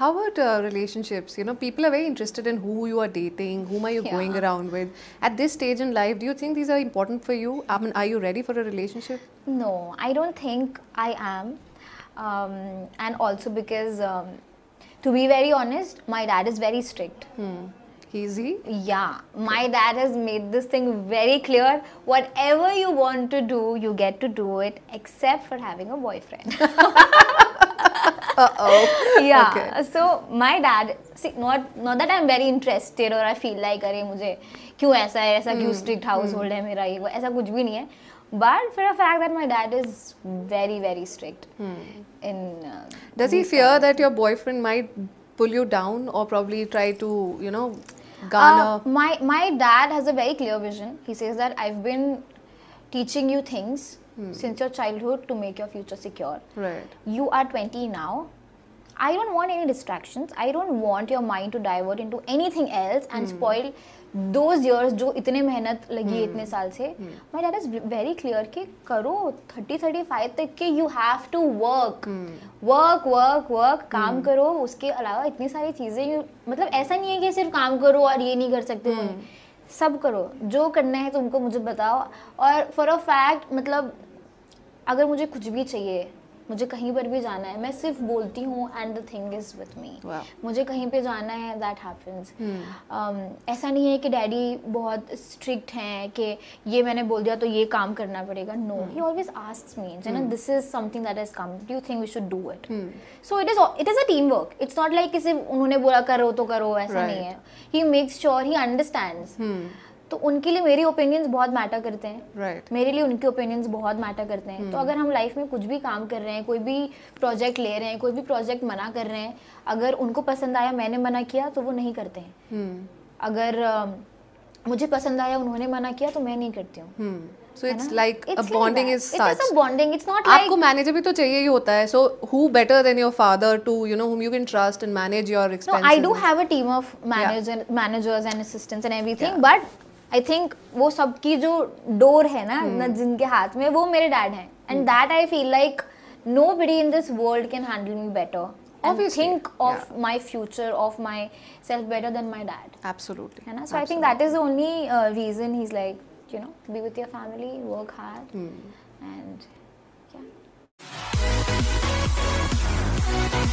How about uh, relationships? You know, people are very interested in who you are dating, whom are you yeah. going around with. At this stage in life, do you think these are important for you? I mean, are you ready for a relationship? No, I don't think I am. Um, and also because, um, to be very honest, my dad is very strict. Hmm. He's he? Yeah. My dad has made this thing very clear. Whatever you want to do, you get to do it, except for having a boyfriend. Uh-oh. Yeah. Okay. So my dad, see, not not that I'm very interested or I feel like अरे मुझे क्यों ऐसा है ऐसा क्यों strict household hold है मेरा ये वो ऐसा कुछ भी नहीं है but for a fact that my dad is very very strict hmm. in uh, does he fear that your boyfriend might pull you down or probably try to you know garner uh, my my dad has a very clear vision he says that i've been teaching you things hmm. since your childhood to make your future secure. Right. You are 20 now. I don't want any distractions. I don't want your mind to divert into anything else and hmm. spoil those years जो इतने मेहनत लगी है hmm. इतने साल से my dad is very clear कि करो 30 35 तक कि you have to work work work work काम करो उसके अलावा इतनी सारी चीज़ें मतलब ऐसा नहीं है कि सिर्फ काम करो और ये नहीं कर सकते hmm. सब करो जो करना है तुमको मुझे बताओ और फॉर अ फैक्ट मतलब अगर मुझे कुछ भी चाहिए मुझे कहीं पर भी जाना है मैं सिर्फ बोलती हूँ and the thing is with me मुझे कहीं पे जाना है दैट हैपन्स hmm. um, ऐसा नहीं है कि डैडी बहुत स्ट्रिक्ट हैं कि ये मैंने बोल दिया तो ये काम करना पड़ेगा no he always ask me you this is something that is come do think we should do it so it is it is a team work it's not like कि सिर्फ उन्होंने बोला करो तो करो ऐसा right. नहीं है he makes sure he understand तो उनके लिए मेरी ओपिनियंस बहुत मैटर करते हैं राइट right. मेरे लिए उनके ओपिनियंस बहुत मैटर करते हैं तो hmm. तो अगर हम लाइफ में कुछ भी काम कर रहे हैं कोई भी प्रोजेक्ट ले रहे हैं कोई भी प्रोजेक्ट मना कर रहे हैं अगर उनको पसंद आया मैंने मना किया तो वो नहीं करते हैं hmm. अगर uh, मुझे पसंद आया उन्होंने मना किया तो मैं नहीं करती हूँ hmm. So it's like a bonding is such bonding it's not आपको मैनेजर भी तो चाहिए ही होता है so who better than your father to you know whom you can trust and manage your expenses no I do have a team of manager managers and assistants and everything but I think वो सबकी जो door है ना hmm. जिनके हाथ में वो मेरे डैड हैं and that I feel like nobody in this world can handle me better and think of yeah. my future of myself better than my dad absolutely है ना so absolutely. i think that is the only uh, reason he's like you know be with your family work hard mm. and yeah